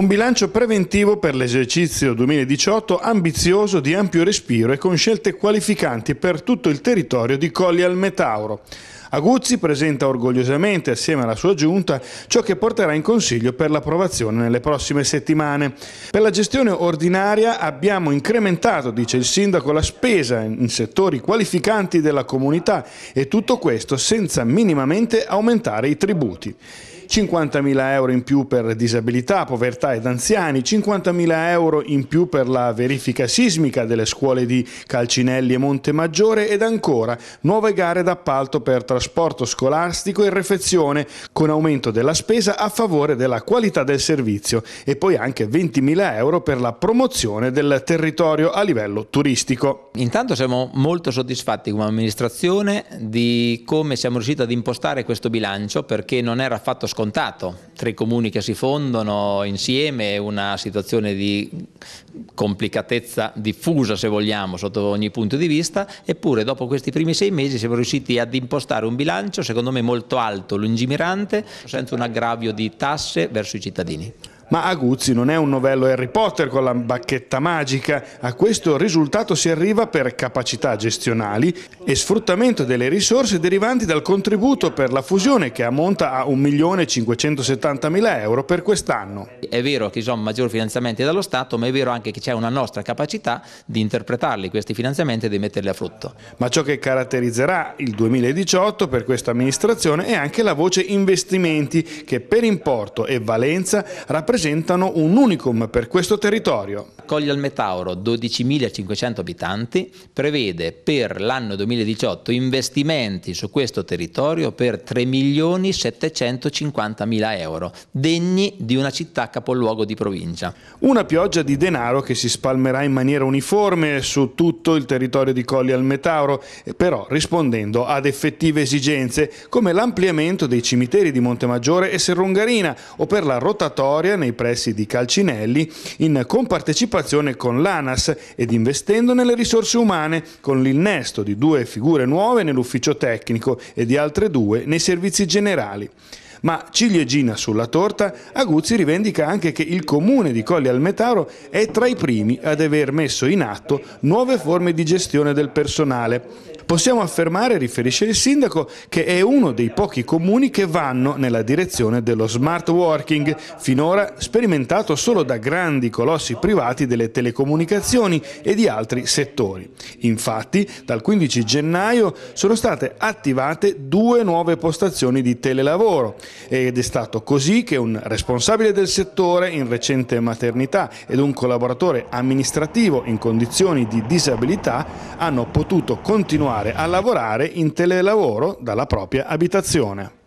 Un bilancio preventivo per l'esercizio 2018 ambizioso di ampio respiro e con scelte qualificanti per tutto il territorio di Colli al Metauro. Aguzzi presenta orgogliosamente assieme alla sua giunta ciò che porterà in consiglio per l'approvazione nelle prossime settimane. Per la gestione ordinaria abbiamo incrementato, dice il sindaco, la spesa in settori qualificanti della comunità e tutto questo senza minimamente aumentare i tributi. 50.000 euro in più per disabilità, povertà ed anziani, 50.000 euro in più per la verifica sismica delle scuole di Calcinelli e Monte Maggiore ed ancora nuove gare d'appalto per trasporto scolastico e refezione con aumento della spesa a favore della qualità del servizio e poi anche 20.000 euro per la promozione del territorio a livello turistico. Intanto siamo molto soddisfatti come amministrazione di come siamo riusciti ad impostare questo bilancio perché non era affatto scontato scontato. Tre comuni che si fondono insieme, una situazione di complicatezza diffusa se vogliamo sotto ogni punto di vista, eppure dopo questi primi sei mesi siamo riusciti ad impostare un bilancio secondo me molto alto, lungimirante, senza un aggravio di tasse verso i cittadini. Ma Aguzzi non è un novello Harry Potter con la bacchetta magica, a questo risultato si arriva per capacità gestionali e sfruttamento delle risorse derivanti dal contributo per la fusione che ammonta a 1.570.000 euro per quest'anno. È vero che ci sono maggiori finanziamenti dallo Stato, ma è vero anche che c'è una nostra capacità di interpretarli questi finanziamenti e di metterli a frutto. Ma ciò che caratterizzerà il 2018 per questa amministrazione è anche la voce investimenti che per importo e valenza rappresenta rappresentano un unicum per questo territorio. Colle al Metauro, 12.500 abitanti, prevede per l'anno 2018 investimenti su questo territorio per 3.750.000 euro, degni di una città capoluogo di provincia. Una pioggia di denaro che si spalmerà in maniera uniforme su tutto il territorio di Colli al Metauro, però rispondendo ad effettive esigenze come l'ampliamento dei cimiteri di Montemaggiore e Serrungarina o per la rotatoria nei nei pressi di Calcinelli in compartecipazione con l'ANAS ed investendo nelle risorse umane con l'innesto di due figure nuove nell'ufficio tecnico e di altre due nei servizi generali. Ma ciliegina sulla torta, Aguzzi rivendica anche che il comune di Colli al Metauro è tra i primi ad aver messo in atto nuove forme di gestione del personale. Possiamo affermare, riferisce il sindaco, che è uno dei pochi comuni che vanno nella direzione dello smart working, finora sperimentato solo da grandi colossi privati delle telecomunicazioni e di altri settori. Infatti, dal 15 gennaio sono state attivate due nuove postazioni di telelavoro, ed è stato così che un responsabile del settore in recente maternità ed un collaboratore amministrativo in condizioni di disabilità hanno potuto continuare a lavorare in telelavoro dalla propria abitazione.